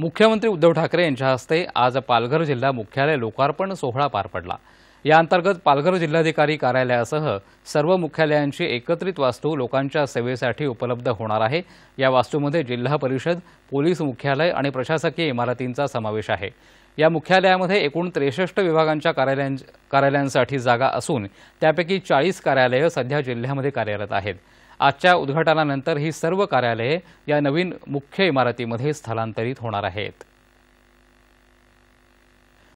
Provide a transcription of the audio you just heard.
मुख्यमंत्री उद्धव ठाकरे यांच्या हस्ते आज पालघर जिल्हा मुख्यालय लोकार्पण सोहळा पार पडला या अंतर्गत पालघर जिल्हाधिकारी कार्यालयासह सर्व मुख्यालयांची एकत्रित वास्तू लोकांच्या सेवेसाठी उपलब्ध होणार आहे या वास्तूमध्ये जिल्हा परिषद पोलीस मुख्यालय आणि प्रशासकीय इमारतींचा समावेश आहे या मुख्यालयामध्ये एकूण त्रेसष्ट विभागांच्या कार्यालयां कार्यालयांसाठी जागा असून त्यापैकी चाळीस कार्यालयं सध्या जिल्ह्यामध्ये कार्यरत आहेत आजच्या उद्घाटनानंतर ही सर्व कार्यालये या नवीन मुख्य इमारतीमध्ये स्थलांतरित होणार आहेत